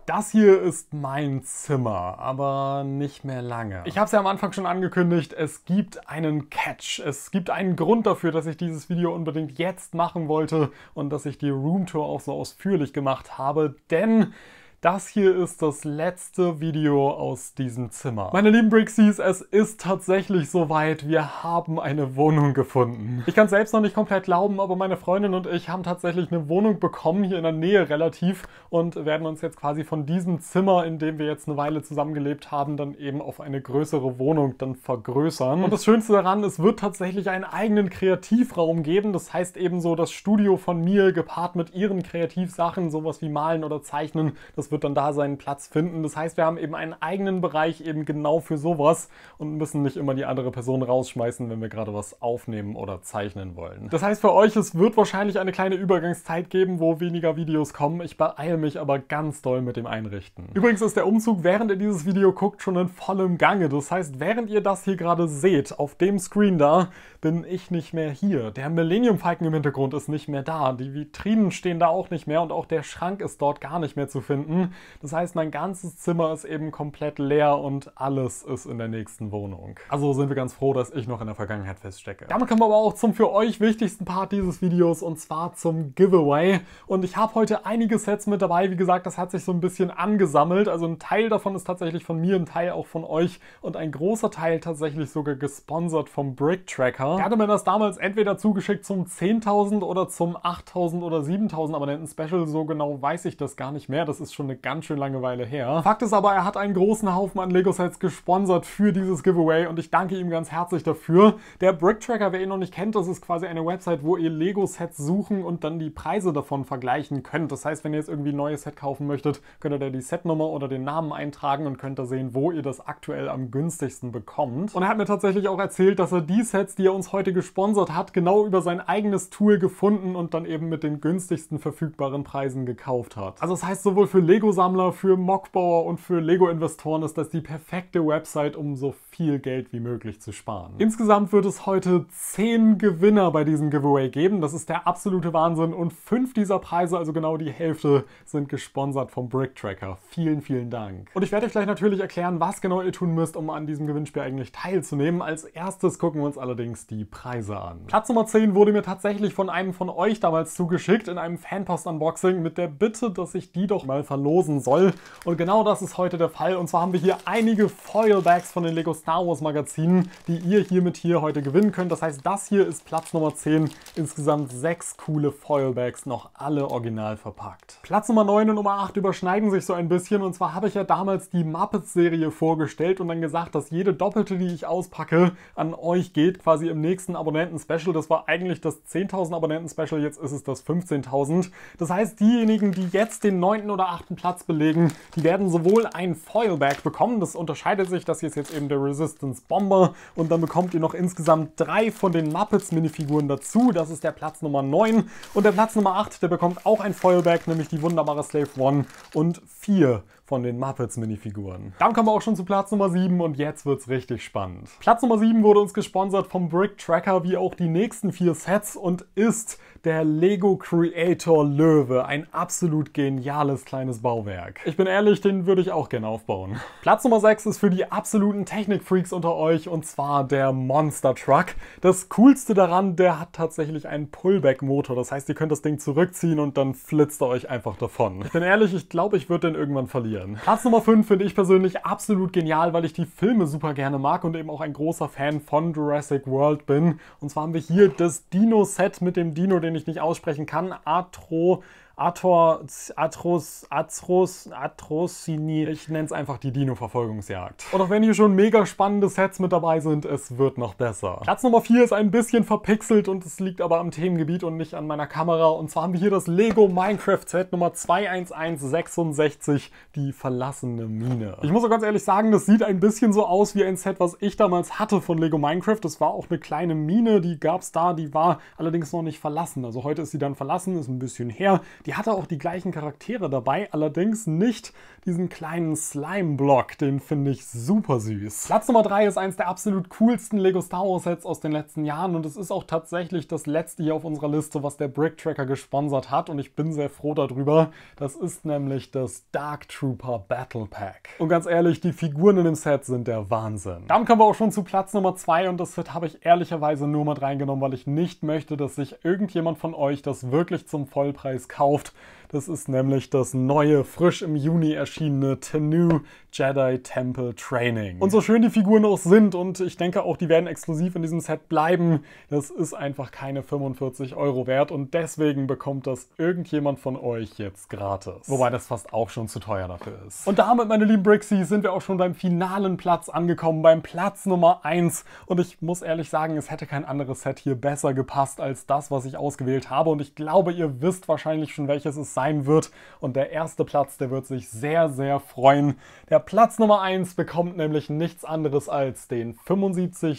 Speaker 1: Das hier ist mein Zimmer, aber nicht mehr lange. Ich habe es ja am Anfang schon angekündigt, es gibt einen Catch. Es gibt einen Grund dafür, dass ich dieses Video unbedingt jetzt machen wollte und dass ich die Roomtour auch so ausführlich gemacht habe, denn das hier ist das letzte Video aus diesem Zimmer. Meine lieben Brixies, es ist tatsächlich soweit. Wir haben eine Wohnung gefunden. Ich kann es selbst noch nicht komplett glauben, aber meine Freundin und ich haben tatsächlich eine Wohnung bekommen, hier in der Nähe relativ, und werden uns jetzt quasi von diesem Zimmer, in dem wir jetzt eine Weile zusammengelebt haben, dann eben auf eine größere Wohnung dann vergrößern. Und das Schönste daran, es wird tatsächlich einen eigenen Kreativraum geben. Das heißt ebenso das Studio von mir gepaart mit ihren Kreativsachen, sowas wie Malen oder Zeichnen, das wird dann da seinen Platz finden. Das heißt, wir haben eben einen eigenen Bereich eben genau für sowas und müssen nicht immer die andere Person rausschmeißen, wenn wir gerade was aufnehmen oder zeichnen wollen. Das heißt für euch, es wird wahrscheinlich eine kleine Übergangszeit geben, wo weniger Videos kommen. Ich beeile mich aber ganz doll mit dem Einrichten. Übrigens ist der Umzug, während ihr dieses Video guckt, schon in vollem Gange. Das heißt, während ihr das hier gerade seht, auf dem Screen da, bin ich nicht mehr hier. Der Millennium Falken im Hintergrund ist nicht mehr da. Die Vitrinen stehen da auch nicht mehr und auch der Schrank ist dort gar nicht mehr zu finden. Das heißt, mein ganzes Zimmer ist eben komplett leer und alles ist in der nächsten Wohnung. Also sind wir ganz froh, dass ich noch in der Vergangenheit feststecke. Damit kommen wir aber auch zum für euch wichtigsten Part dieses Videos und zwar zum Giveaway. Und ich habe heute einige Sets mit dabei. Wie gesagt, das hat sich so ein bisschen angesammelt. Also ein Teil davon ist tatsächlich von mir, ein Teil auch von euch und ein großer Teil tatsächlich sogar gesponsert vom Brick Tracker. Ja. Er hatte mir das damals entweder zugeschickt zum 10.000 oder zum 8.000 oder 7.000 Abonnenten-Special. So genau weiß ich das gar nicht mehr. Das ist schon eine ganz schön lange Weile her. Fakt ist aber, er hat einen großen Haufen an Lego-Sets gesponsert für dieses Giveaway und ich danke ihm ganz herzlich dafür. Der Brick Tracker, wer ihn noch nicht kennt, das ist quasi eine Website, wo ihr Lego-Sets suchen und dann die Preise davon vergleichen könnt. Das heißt, wenn ihr jetzt irgendwie ein neues Set kaufen möchtet, könnt ihr da die Setnummer oder den Namen eintragen und könnt da sehen, wo ihr das aktuell am günstigsten bekommt. Und er hat mir tatsächlich auch erzählt, dass er die Sets, die er uns heute gesponsert hat, genau über sein eigenes Tool gefunden und dann eben mit den günstigsten verfügbaren Preisen gekauft hat. Also das heißt, sowohl für Lego-Sammler, für Mockbauer und für Lego-Investoren ist das die perfekte Website, um so viel Geld wie möglich zu sparen. Insgesamt wird es heute 10 Gewinner bei diesem Giveaway geben. Das ist der absolute Wahnsinn und fünf dieser Preise, also genau die Hälfte, sind gesponsert vom Brick Tracker. Vielen, vielen Dank. Und ich werde euch gleich natürlich erklären, was genau ihr tun müsst, um an diesem Gewinnspiel eigentlich teilzunehmen. Als erstes gucken wir uns allerdings die Preise an. Platz Nummer 10 wurde mir tatsächlich von einem von euch damals zugeschickt in einem Fanpost-Unboxing mit der Bitte, dass ich die doch mal verlosen soll. Und genau das ist heute der Fall. Und zwar haben wir hier einige Foil-Bags von den Lego Star Star Wars Magazinen, die ihr hiermit hier heute gewinnen könnt. Das heißt, das hier ist Platz Nummer 10. Insgesamt sechs coole Foilbags, noch alle original verpackt. Platz Nummer 9 und Nummer 8 überschneiden sich so ein bisschen. Und zwar habe ich ja damals die Muppets-Serie vorgestellt und dann gesagt, dass jede doppelte, die ich auspacke, an euch geht, quasi im nächsten Abonnenten-Special. Das war eigentlich das 10.000 Abonnenten-Special, jetzt ist es das 15.000. Das heißt, diejenigen, die jetzt den 9. oder 8. Platz belegen, die werden sowohl ein Foilbag bekommen, das unterscheidet sich, das hier ist jetzt eben der Result Resistance Bomber und dann bekommt ihr noch insgesamt drei von den Muppets Minifiguren dazu. Das ist der Platz Nummer 9 und der Platz Nummer 8, der bekommt auch ein Foilback, nämlich die wunderbare Slave One und vier von den Muppets Minifiguren. Dann kommen wir auch schon zu Platz Nummer 7 und jetzt wird's richtig spannend. Platz Nummer 7 wurde uns gesponsert vom Brick Tracker wie auch die nächsten vier Sets und ist der Lego Creator Löwe. Ein absolut geniales kleines Bauwerk. Ich bin ehrlich, den würde ich auch gerne aufbauen. Platz Nummer 6 ist für die absoluten Technikfreaks unter euch und zwar der Monster Truck. Das coolste daran, der hat tatsächlich einen Pullback-Motor. Das heißt, ihr könnt das Ding zurückziehen und dann flitzt er euch einfach davon. Ich bin ehrlich, ich glaube, ich würde den irgendwann verlieren. Platz Nummer 5 finde ich persönlich absolut genial, weil ich die Filme super gerne mag und eben auch ein großer Fan von Jurassic World bin. Und zwar haben wir hier das Dino-Set mit dem Dino, den ich ich nicht aussprechen kann, Atro Ator, Atros, Atros, Atrosini. Ich nenne es einfach die Dino-Verfolgungsjagd. Und auch wenn hier schon mega spannende Sets mit dabei sind, es wird noch besser. Platz Nummer 4 ist ein bisschen verpixelt und es liegt aber am Themengebiet und nicht an meiner Kamera. Und zwar haben wir hier das Lego Minecraft Set Nummer 21166, die verlassene Mine. Ich muss auch ganz ehrlich sagen, das sieht ein bisschen so aus wie ein Set, was ich damals hatte von Lego Minecraft. Das war auch eine kleine Mine, die gab es da, die war allerdings noch nicht verlassen. Also heute ist sie dann verlassen, ist ein bisschen her. Die die hatte auch die gleichen Charaktere dabei, allerdings nicht diesen kleinen Slime-Block, den finde ich super süß. Platz Nummer 3 ist eins der absolut coolsten Lego Star Wars Sets aus den letzten Jahren und es ist auch tatsächlich das letzte hier auf unserer Liste, was der Brick Tracker gesponsert hat und ich bin sehr froh darüber. Das ist nämlich das Dark Trooper Battle Pack. Und ganz ehrlich, die Figuren in dem Set sind der Wahnsinn. Dann kommen wir auch schon zu Platz Nummer 2 und das Set habe ich ehrlicherweise nur mit reingenommen, weil ich nicht möchte, dass sich irgendjemand von euch das wirklich zum Vollpreis kauft gekauft. Das ist nämlich das neue, frisch im Juni erschienene Tenue Jedi Temple Training. Und so schön die Figuren auch sind und ich denke auch, die werden exklusiv in diesem Set bleiben, das ist einfach keine 45 Euro wert und deswegen bekommt das irgendjemand von euch jetzt gratis. Wobei das fast auch schon zu teuer dafür ist. Und damit, meine lieben Brixies, sind wir auch schon beim finalen Platz angekommen, beim Platz Nummer 1 und ich muss ehrlich sagen, es hätte kein anderes Set hier besser gepasst als das, was ich ausgewählt habe und ich glaube, ihr wisst wahrscheinlich schon, welches es sein wird. Und der erste Platz, der wird sich sehr, sehr freuen. Der Platz Nummer 1 bekommt nämlich nichts anderes als den 75337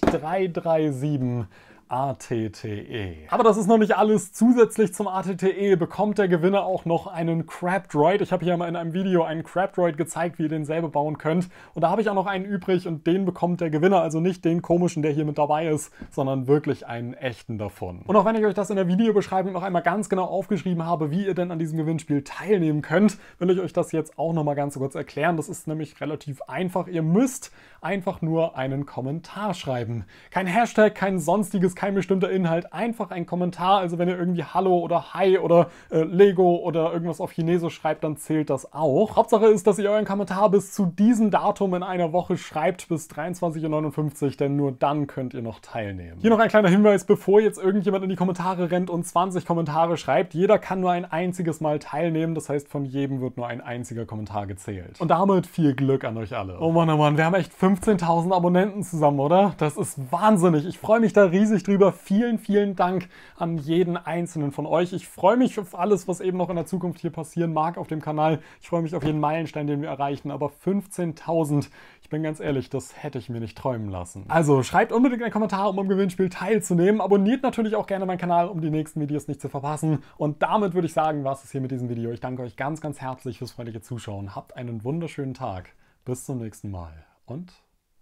Speaker 1: ATTE. Aber das ist noch nicht alles. Zusätzlich zum ATTE bekommt der Gewinner auch noch einen Droid. Ich habe hier mal in einem Video einen Droid gezeigt, wie ihr den selber bauen könnt. Und da habe ich auch noch einen übrig und den bekommt der Gewinner. Also nicht den komischen, der hier mit dabei ist, sondern wirklich einen echten davon. Und auch wenn ich euch das in der Videobeschreibung noch einmal ganz genau aufgeschrieben habe, wie ihr denn an diesem Gewinnspiel teilnehmen könnt, will ich euch das jetzt auch noch mal ganz kurz erklären. Das ist nämlich relativ einfach. Ihr müsst einfach nur einen Kommentar schreiben. Kein Hashtag, kein sonstiges kein bestimmter Inhalt, einfach ein Kommentar. Also wenn ihr irgendwie Hallo oder Hi oder äh, Lego oder irgendwas auf Chinesisch schreibt, dann zählt das auch. Hauptsache ist, dass ihr euren Kommentar bis zu diesem Datum in einer Woche schreibt, bis 23.59 Uhr, denn nur dann könnt ihr noch teilnehmen. Hier noch ein kleiner Hinweis, bevor jetzt irgendjemand in die Kommentare rennt und 20 Kommentare schreibt. Jeder kann nur ein einziges Mal teilnehmen, das heißt, von jedem wird nur ein einziger Kommentar gezählt. Und damit viel Glück an euch alle. Oh Mann, oh Mann, wir haben echt 15.000 Abonnenten zusammen, oder? Das ist wahnsinnig. Ich freue mich da riesig drüber drüber. Vielen, vielen Dank an jeden einzelnen von euch. Ich freue mich auf alles, was eben noch in der Zukunft hier passieren mag auf dem Kanal. Ich freue mich auf jeden Meilenstein, den wir erreichen. Aber 15.000, ich bin ganz ehrlich, das hätte ich mir nicht träumen lassen. Also schreibt unbedingt einen Kommentar, um am Gewinnspiel teilzunehmen. Abonniert natürlich auch gerne meinen Kanal, um die nächsten Videos nicht zu verpassen. Und damit würde ich sagen, war es hier mit diesem Video. Ich danke euch ganz, ganz herzlich fürs freundliche Zuschauen. Habt einen wunderschönen Tag. Bis zum nächsten Mal und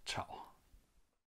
Speaker 1: ciao.